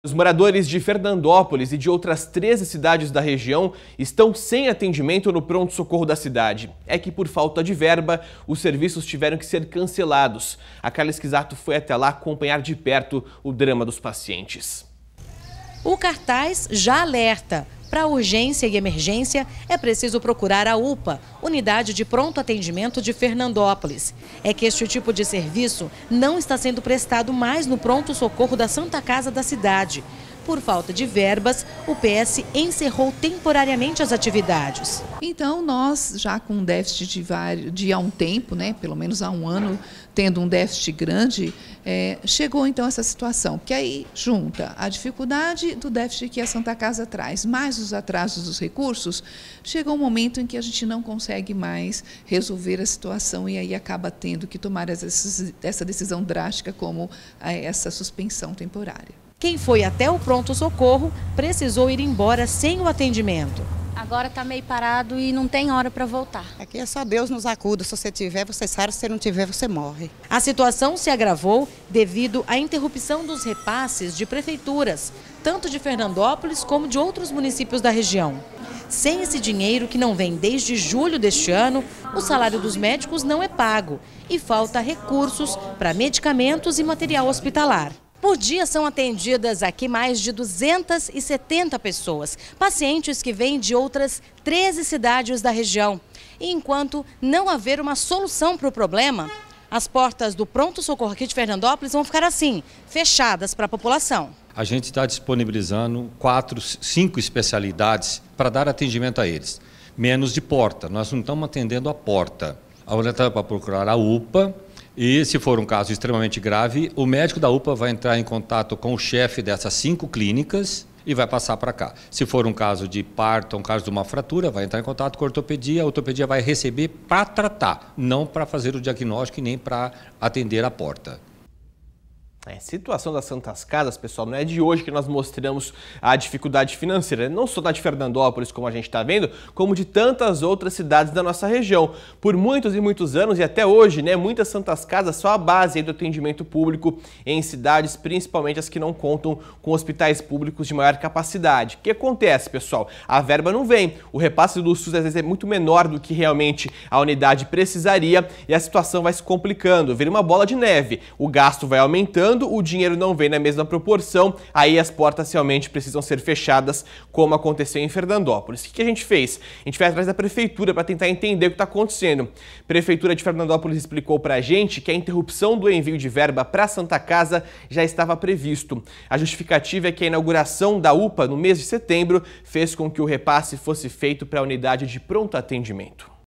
Os moradores de Fernandópolis e de outras 13 cidades da região estão sem atendimento no pronto-socorro da cidade. É que, por falta de verba, os serviços tiveram que ser cancelados. A Carla Esquisato foi até lá acompanhar de perto o drama dos pacientes. O cartaz já alerta. Para urgência e emergência, é preciso procurar a UPA, Unidade de Pronto Atendimento de Fernandópolis. É que este tipo de serviço não está sendo prestado mais no pronto-socorro da Santa Casa da cidade por falta de verbas, o PS encerrou temporariamente as atividades. Então, nós já com um déficit de, vários, de há um tempo, né, pelo menos há um ano, tendo um déficit grande, é, chegou então essa situação, que aí junta a dificuldade do déficit que a Santa Casa traz, mais os atrasos dos recursos, chegou um momento em que a gente não consegue mais resolver a situação e aí acaba tendo que tomar essa decisão drástica como é, essa suspensão temporária. Quem foi até o pronto-socorro precisou ir embora sem o atendimento. Agora está meio parado e não tem hora para voltar. Aqui é só Deus nos acuda. Se você tiver, você sai. Se não tiver, você morre. A situação se agravou devido à interrupção dos repasses de prefeituras, tanto de Fernandópolis como de outros municípios da região. Sem esse dinheiro, que não vem desde julho deste ano, o salário dos médicos não é pago e falta recursos para medicamentos e material hospitalar. Por dia são atendidas aqui mais de 270 pessoas, pacientes que vêm de outras 13 cidades da região. E enquanto não haver uma solução para o problema, as portas do Pronto Socorro aqui de Fernandópolis vão ficar assim, fechadas para a população. A gente está disponibilizando quatro, cinco especialidades para dar atendimento a eles, menos de porta. Nós não estamos atendendo a porta. A olha para procurar a UPA, e se for um caso extremamente grave, o médico da UPA vai entrar em contato com o chefe dessas cinco clínicas e vai passar para cá. Se for um caso de parto, um caso de uma fratura, vai entrar em contato com a ortopedia, a ortopedia vai receber para tratar, não para fazer o diagnóstico e nem para atender a porta. É, situação das Santas Casas, pessoal, não é de hoje que nós mostramos a dificuldade financeira, né? não só da de Fernandópolis, como a gente está vendo, como de tantas outras cidades da nossa região. Por muitos e muitos anos e até hoje, né, muitas Santas Casas são a base do atendimento público em cidades, principalmente as que não contam com hospitais públicos de maior capacidade. O que acontece, pessoal? A verba não vem, o repasse do SUS às vezes é muito menor do que realmente a unidade precisaria e a situação vai se complicando, vira uma bola de neve. O gasto vai aumentando, quando o dinheiro não vem na mesma proporção, aí as portas realmente precisam ser fechadas, como aconteceu em Fernandópolis. O que a gente fez? A gente foi atrás da prefeitura para tentar entender o que está acontecendo. A prefeitura de Fernandópolis explicou para a gente que a interrupção do envio de verba para a Santa Casa já estava previsto. A justificativa é que a inauguração da UPA no mês de setembro fez com que o repasse fosse feito para a unidade de pronto atendimento.